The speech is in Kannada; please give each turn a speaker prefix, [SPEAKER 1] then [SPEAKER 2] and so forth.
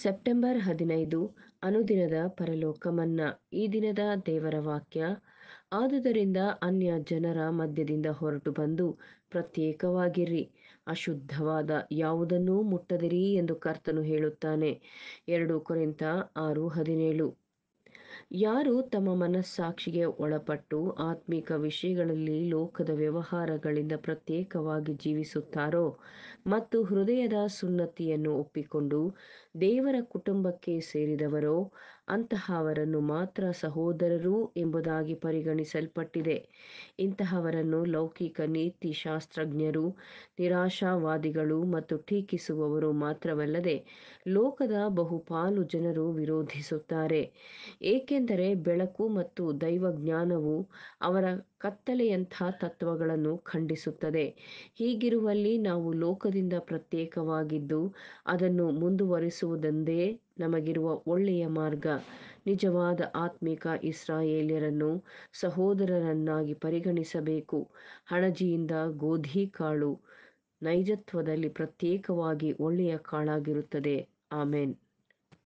[SPEAKER 1] ಸೆಪ್ಟೆಂಬರ್ ಹದಿನೈದು ಅನುದಿನದ ಪರಲೋಕ ಮನ್ನಾ ಈ ದಿನದ ದೇವರ ವಾಕ್ಯ ಆದುದರಿಂದ ಅನ್ಯ ಜನರ ಮಧ್ಯದಿಂದ ಹೊರಟು ಬಂದು ಪ್ರತ್ಯೇಕವಾಗಿರಿ ಅಶುದ್ಧವಾದ ಯಾವುದನ್ನೂ ಮುಟ್ಟದಿರಿ ಎಂದು ಕರ್ತನು ಹೇಳುತ್ತಾನೆ ಎರಡು ಕೊರಿಂತ ಆರು ಹದಿನೇಳು ಯಾರು ತಮ್ಮ ಮನಸ್ಸಾಕ್ಷಿಗೆ ಒಳಪಟ್ಟು ಆತ್ಮಿಕ ವಿಷಯಗಳಲ್ಲಿ ಲೋಕದ ವ್ಯವಹಾರಗಳಿಂದ ಪ್ರತ್ಯೇಕವಾಗಿ ಜೀವಿಸುತ್ತಾರೋ ಮತ್ತು ಹೃದಯದ ಸುನ್ನತಿಯನ್ನು ಒಪ್ಪಿಕೊಂಡು ದೇವರ ಕುಟುಂಬಕ್ಕೆ ಸೇರಿದವರೋ ಅಂತಹವರನ್ನು ಮಾತ್ರ ಸಹೋದರರು ಎಂಬುದಾಗಿ ಪರಿಗಣಿಸಲ್ಪಟ್ಟಿದೆ ಇಂತಹವರನ್ನು ಲೌಕಿಕ ನೀತಿ ಶಾಸ್ತ್ರಜ್ಞರು ನಿರಾಶಾವಾದಿಗಳು ಮತ್ತು ಟೀಕಿಸುವವರು ಮಾತ್ರವಲ್ಲದೆ ಲೋಕದ ಬಹುಪಾಲು ಜನರು ವಿರೋಧಿಸುತ್ತಾರೆ ಏಕೆ ಏಕೆಂದರೆ ಬೆಳಕು ಮತ್ತು ದೈವ ಜ್ಞಾನವು ಅವರ ಕತ್ತಲೆಯಂತಹ ತತ್ವಗಳನ್ನು ಖಂಡಿಸುತ್ತದೆ ಹೀಗಿರುವಲ್ಲಿ ನಾವು ಲೋಕದಿಂದ ಪ್ರತ್ಯೇಕವಾಗಿದ್ದು ಅದನ್ನು ಮುಂದುವರಿಸುವುದೆಂದೇ ನಮಗಿರುವ ಒಳ್ಳೆಯ ಮಾರ್ಗ ನಿಜವಾದ ಆತ್ಮಿಕ ಇಸ್ರಾಯೇಲ್ಯರನ್ನು ಸಹೋದರರನ್ನಾಗಿ ಪರಿಗಣಿಸಬೇಕು ಹಣಜಿಯಿಂದ ಗೋಧಿ ಕಾಳು ನೈಜತ್ವದಲ್ಲಿ ಪ್ರತ್ಯೇಕವಾಗಿ ಒಳ್ಳೆಯ ಕಾಳಾಗಿರುತ್ತದೆ ಆಮೇನ್